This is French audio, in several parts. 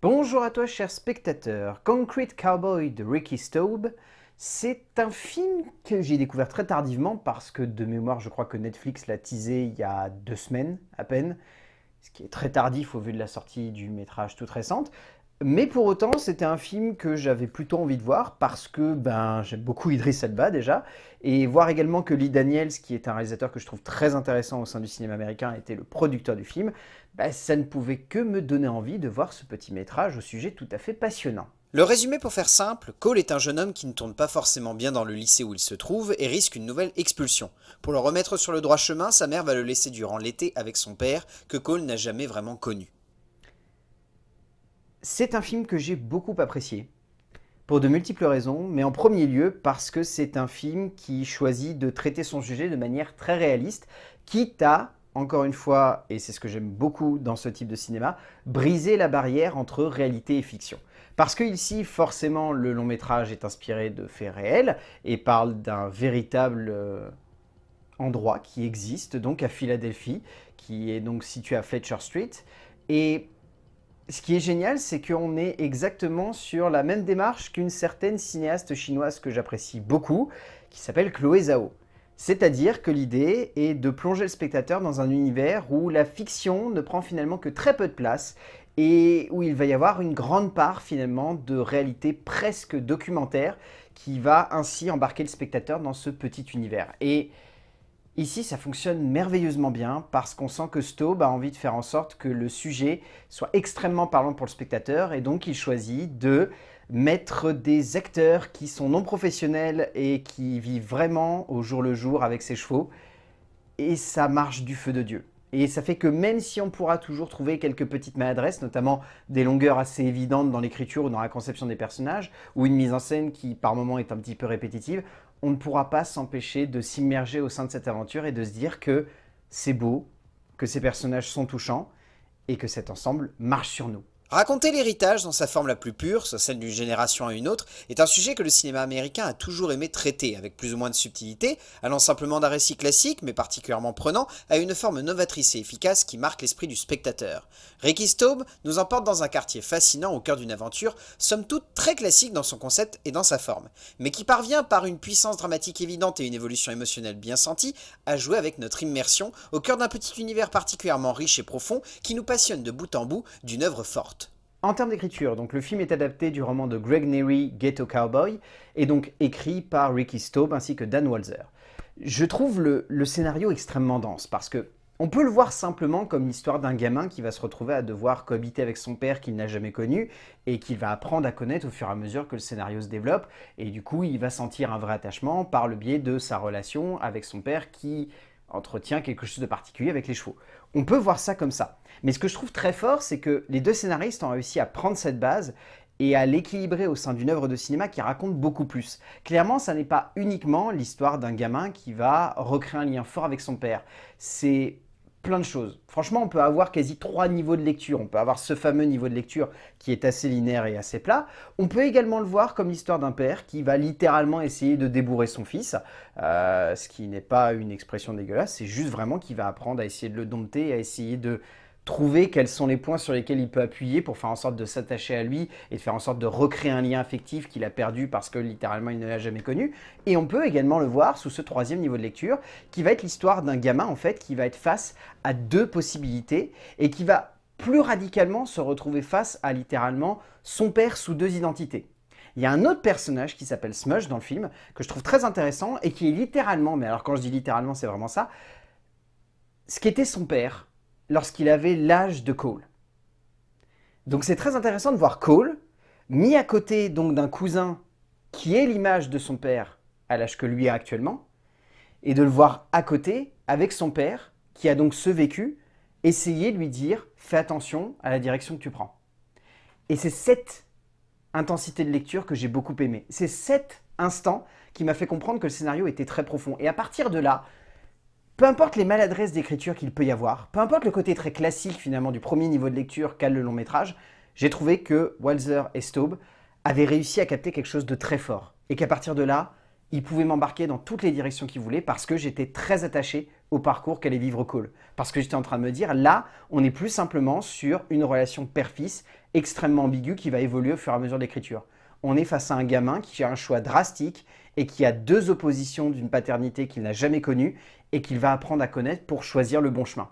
Bonjour à toi cher spectateur, Concrete Cowboy de Ricky Staub, c'est un film que j'ai découvert très tardivement parce que de mémoire je crois que Netflix l'a teasé il y a deux semaines à peine, ce qui est très tardif au vu de la sortie du métrage toute récente, mais pour autant, c'était un film que j'avais plutôt envie de voir parce que ben, j'aime beaucoup Idriss Elba déjà, et voir également que Lee Daniels, qui est un réalisateur que je trouve très intéressant au sein du cinéma américain, était le producteur du film, ben, ça ne pouvait que me donner envie de voir ce petit métrage au sujet tout à fait passionnant. Le résumé pour faire simple, Cole est un jeune homme qui ne tourne pas forcément bien dans le lycée où il se trouve et risque une nouvelle expulsion. Pour le remettre sur le droit chemin, sa mère va le laisser durant l'été avec son père, que Cole n'a jamais vraiment connu. C'est un film que j'ai beaucoup apprécié, pour de multiples raisons, mais en premier lieu parce que c'est un film qui choisit de traiter son sujet de manière très réaliste, quitte à, encore une fois, et c'est ce que j'aime beaucoup dans ce type de cinéma, briser la barrière entre réalité et fiction. Parce que ici, forcément, le long métrage est inspiré de faits réels et parle d'un véritable euh, endroit qui existe donc à Philadelphie, qui est donc situé à Fletcher Street. Et ce qui est génial, c'est qu'on est exactement sur la même démarche qu'une certaine cinéaste chinoise que j'apprécie beaucoup, qui s'appelle Chloé Zhao. C'est-à-dire que l'idée est de plonger le spectateur dans un univers où la fiction ne prend finalement que très peu de place et où il va y avoir une grande part finalement de réalité presque documentaire qui va ainsi embarquer le spectateur dans ce petit univers. Et Ici, ça fonctionne merveilleusement bien parce qu'on sent que Staub a envie de faire en sorte que le sujet soit extrêmement parlant pour le spectateur et donc il choisit de mettre des acteurs qui sont non professionnels et qui vivent vraiment au jour le jour avec ses chevaux et ça marche du feu de Dieu. Et ça fait que même si on pourra toujours trouver quelques petites maladresses, notamment des longueurs assez évidentes dans l'écriture ou dans la conception des personnages, ou une mise en scène qui par moment est un petit peu répétitive, on ne pourra pas s'empêcher de s'immerger au sein de cette aventure et de se dire que c'est beau, que ces personnages sont touchants et que cet ensemble marche sur nous. Raconter l'héritage dans sa forme la plus pure, soit celle d'une génération à une autre, est un sujet que le cinéma américain a toujours aimé traiter, avec plus ou moins de subtilité, allant simplement d'un récit classique, mais particulièrement prenant, à une forme novatrice et efficace qui marque l'esprit du spectateur. Ricky Staub nous emporte dans un quartier fascinant au cœur d'une aventure, somme toute très classique dans son concept et dans sa forme, mais qui parvient par une puissance dramatique évidente et une évolution émotionnelle bien sentie à jouer avec notre immersion au cœur d'un petit univers particulièrement riche et profond qui nous passionne de bout en bout d'une œuvre forte. En termes d'écriture, donc le film est adapté du roman de Greg Neary, Ghetto Cowboy, et donc écrit par Ricky Staub ainsi que Dan Walzer. Je trouve le, scénario extrêmement dense parce que on peut le voir simplement comme l'histoire d'un gamin qui va se retrouver à devoir cohabiter avec son père qu'il n'a jamais connu et qu'il va apprendre à connaître au fur et à mesure que le scénario se développe. Et du coup, il va sentir un vrai attachement par le biais de sa relation avec son père qui entretient quelque chose de particulier avec les chevaux. On peut voir ça comme ça. Mais ce que je trouve très fort, c'est que les deux scénaristes ont réussi à prendre cette base et à l'équilibrer au sein d'une œuvre de cinéma qui raconte beaucoup plus. Clairement, ça n'est pas uniquement l'histoire d'un gamin qui va recréer un lien fort avec son père. C'est plein de choses. Franchement, on peut avoir quasi trois niveaux de lecture. On peut avoir ce fameux niveau de lecture qui est assez linéaire et assez plat. On peut également le voir comme l'histoire d'un père qui va littéralement essayer de débourrer son fils, euh, ce qui n'est pas une expression dégueulasse, c'est juste vraiment qu'il va apprendre à essayer de le dompter, à essayer de trouver quels sont les points sur lesquels il peut appuyer pour faire en sorte de s'attacher à lui et de faire en sorte de recréer un lien affectif qu'il a perdu parce que littéralement il ne l'a jamais connu. Et on peut également le voir sous ce troisième niveau de lecture qui va être l'histoire d'un gamin en fait qui va être face à deux possibilités et qui va plus radicalement se retrouver face à littéralement son père sous deux identités. Il y a un autre personnage qui s'appelle Smush dans le film, que je trouve très intéressant et qui est littéralement, mais alors quand je dis littéralement, c'est vraiment ça, ce qu'était son père lorsqu'il avait l'âge de Cole. Donc c'est très intéressant de voir Cole mis à côté donc d'un cousin qui est l'image de son père à l'âge que lui a actuellement, et de le voir à côté avec son père qui a donc ce vécu, essayer de lui dire fais attention à la direction que tu prends. Et c'est cette intensité de lecture que j'ai beaucoup aimé. C'est cet instant qui m'a fait comprendre que le scénario était très profond. Et à partir de là, peu importe les maladresses d'écriture qu'il peut y avoir, peu importe le côté très classique finalement du premier niveau de lecture qu'a le long métrage, j'ai trouvé que Walzer et Staub avaient réussi à capter quelque chose de très fort et qu'à partir de là, ils pouvaient m'embarquer dans toutes les directions qu'ils voulaient parce que j'étais très attaché au parcours qu'allait vivre Cole. Parce que j'étais en train de me dire, là, on est plus simplement sur une relation père-fils extrêmement ambiguë qui va évoluer au fur et à mesure de l'écriture. On est face à un gamin qui a un choix drastique et qui a deux oppositions d'une paternité qu'il n'a jamais connue et qu'il va apprendre à connaître pour choisir le bon chemin.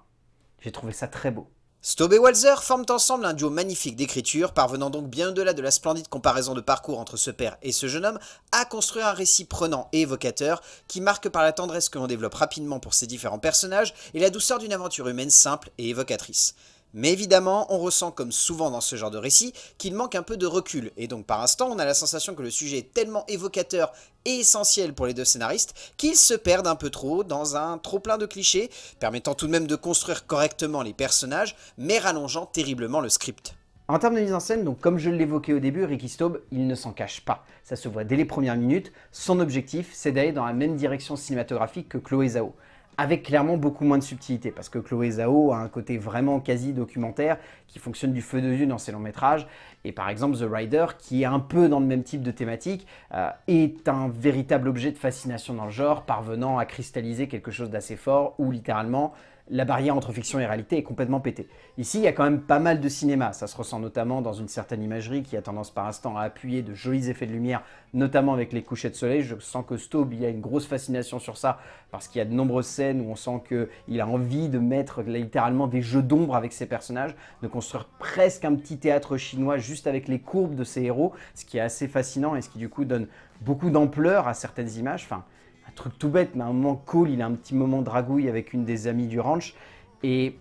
J'ai trouvé ça très beau. Staub et Walzer forment ensemble un duo magnifique d'écriture, parvenant donc bien au-delà de la splendide comparaison de parcours entre ce père et ce jeune homme, à construire un récit prenant et évocateur, qui marque par la tendresse que l'on développe rapidement pour ces différents personnages et la douceur d'une aventure humaine simple et évocatrice. Mais évidemment, on ressent comme souvent dans ce genre de récit qu'il manque un peu de recul, et donc par instant on a la sensation que le sujet est tellement évocateur et essentiel pour les deux scénaristes qu'ils se perdent un peu trop dans un trop plein de clichés, permettant tout de même de construire correctement les personnages, mais rallongeant terriblement le script. En termes de mise en scène, donc comme je l'évoquais au début, Ricky Staub, il ne s'en cache pas. Ça se voit dès les premières minutes. Son objectif, c'est d'aller dans la même direction cinématographique que Chloé Zhao avec clairement beaucoup moins de subtilité, parce que Chloé Zhao a un côté vraiment quasi documentaire qui fonctionne du feu de vue dans ses longs métrages, et par exemple The Rider, qui est un peu dans le même type de thématique, euh, est un véritable objet de fascination dans le genre, parvenant à cristalliser quelque chose d'assez fort, ou littéralement la barrière entre fiction et réalité est complètement pétée. Ici, il y a quand même pas mal de cinéma. Ça se ressent notamment dans une certaine imagerie qui a tendance par instant à appuyer de jolis effets de lumière, notamment avec les couchers de soleil. Je sens que Staub, il a une grosse fascination sur ça, parce qu'il y a de nombreuses scènes où on sent qu'il a envie de mettre littéralement des jeux d'ombre avec ses personnages, de construire presque un petit théâtre chinois juste avec les courbes de ses héros, ce qui est assez fascinant et ce qui du coup donne beaucoup d'ampleur à certaines images. Enfin, truc tout bête, mais à un moment cool, il a un petit moment dragouille avec une des amies du ranch. Et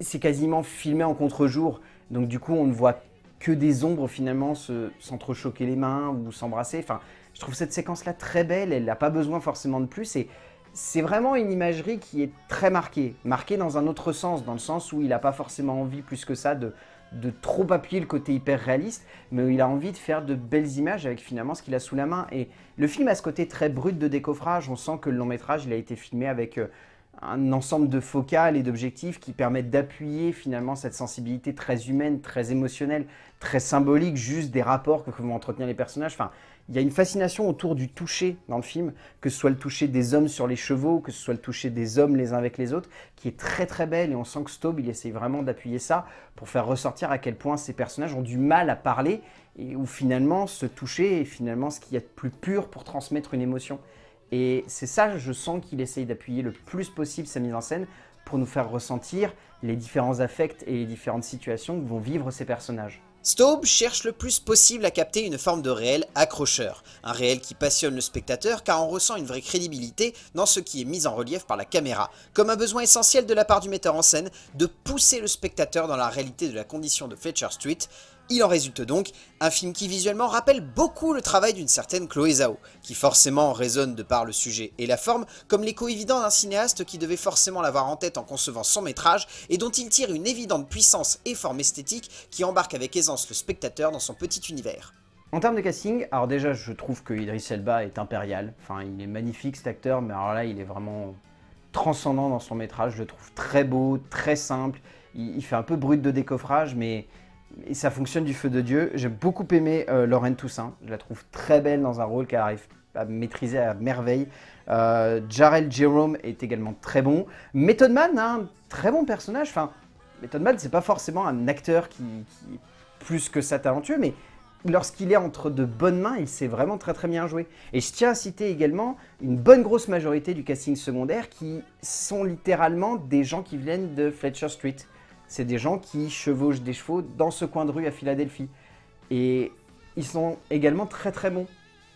c'est quasiment filmé en contre-jour. Donc du coup, on ne voit que des ombres finalement s'entrechoquer les mains ou s'embrasser. Enfin, je trouve cette séquence-là très belle. Elle n'a pas besoin forcément de plus. Et c'est vraiment une imagerie qui est très marquée. Marquée dans un autre sens, dans le sens où il n'a pas forcément envie plus que ça de, de trop appuyer le côté hyper réaliste, mais il a envie de faire de belles images avec finalement ce qu'il a sous la main. Et le film a ce côté très brut de décoffrage. On sent que le long métrage, il a été filmé avec euh, un ensemble de focales et d'objectifs qui permettent d'appuyer finalement cette sensibilité très humaine, très émotionnelle, très symbolique, juste des rapports que vont entretenir les personnages. Enfin, il y a une fascination autour du toucher dans le film, que ce soit le toucher des hommes sur les chevaux, que ce soit le toucher des hommes les uns avec les autres, qui est très très belle et on sent que Staub, il essaie vraiment d'appuyer ça pour faire ressortir à quel point ces personnages ont du mal à parler et où finalement se toucher est finalement ce qu'il y a de plus pur pour transmettre une émotion. Et c'est ça, je sens qu'il essaye d'appuyer le plus possible sa mise en scène pour nous faire ressentir les différents affects et les différentes situations que vont vivre ces personnages. Staub cherche le plus possible à capter une forme de réel accrocheur, un réel qui passionne le spectateur car on ressent une vraie crédibilité dans ce qui est mis en relief par la caméra, comme un besoin essentiel de la part du metteur en scène de pousser le spectateur dans la réalité de la condition de Fletcher Street, il en résulte donc un film qui visuellement rappelle beaucoup le travail d'une certaine Chloé Zhao, qui forcément résonne de par le sujet et la forme comme l'écho évident d'un cinéaste qui devait forcément l'avoir en tête en concevant son métrage et dont il tire une évidente puissance et forme esthétique qui embarque avec aisance le spectateur dans son petit univers. En termes de casting, alors déjà je trouve que Idris Elba est impérial, enfin il est magnifique cet acteur, mais alors là il est vraiment transcendant dans son métrage, je le trouve très beau, très simple, il, il fait un peu brut de décoffrage, mais et ça fonctionne du feu de Dieu. J'ai beaucoup aimé euh, Lorraine Toussaint. Je la trouve très belle dans un rôle qu'elle arrive à maîtriser à merveille. Euh, Jarrell Jerome est également très bon. Method Man un hein, très bon personnage. Enfin, Method Man, c'est pas forcément un acteur qui, qui est plus que ça talentueux, mais lorsqu'il est entre de bonnes mains, il sait vraiment très très bien jouer. Et je tiens à citer également une bonne grosse majorité du casting secondaire qui sont littéralement des gens qui viennent de Fletcher Street c'est des gens qui chevauchent des chevaux dans ce coin de rue à Philadelphie. Et ils sont également très très bons.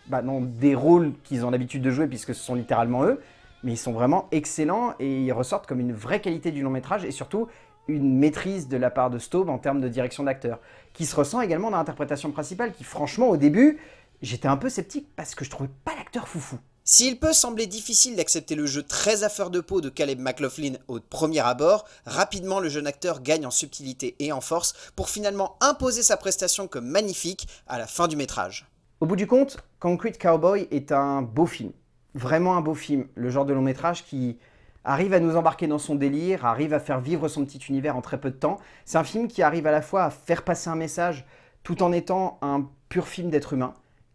Bah, dans des rôles qu'ils ont l'habitude de jouer, puisque ce sont littéralement eux, mais ils sont vraiment excellents et ils ressortent comme une vraie qualité du long métrage et surtout une maîtrise de la part de Staub en termes de direction d'acteur, qui se ressent également dans l'interprétation principale, qui franchement au début, j'étais un peu sceptique parce que je trouvais pas l'acteur foufou. S'il peut sembler difficile d'accepter le jeu très affaire de peau de Caleb McLaughlin au premier abord, rapidement le jeune acteur gagne en subtilité et en force pour finalement imposer sa prestation comme magnifique à la fin du métrage. Au bout du compte, Concrete Cowboy est un beau film. Vraiment un beau film, le genre de long métrage qui arrive à nous embarquer dans son délire, arrive à faire vivre son petit univers en très peu de temps. C'est un film qui arrive à la fois à faire passer un message tout en étant un pur film d'être humain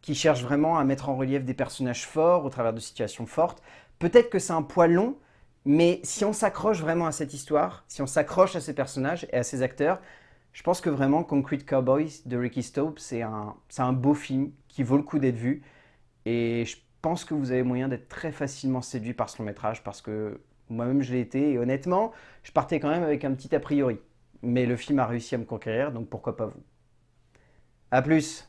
qui cherche vraiment à mettre en relief des personnages forts au travers de situations fortes. Peut-être que c'est un poids long, mais si on s'accroche vraiment à cette histoire, si on s'accroche à ces personnages et à ces acteurs, je pense que vraiment Concrete Cowboys de Ricky Stope, c'est un, un beau film qui vaut le coup d'être vu. Et je pense que vous avez moyen d'être très facilement séduit par ce long métrage parce que moi-même je l'ai été et honnêtement, je partais quand même avec un petit a priori. Mais le film a réussi à me conquérir, donc pourquoi pas vous A plus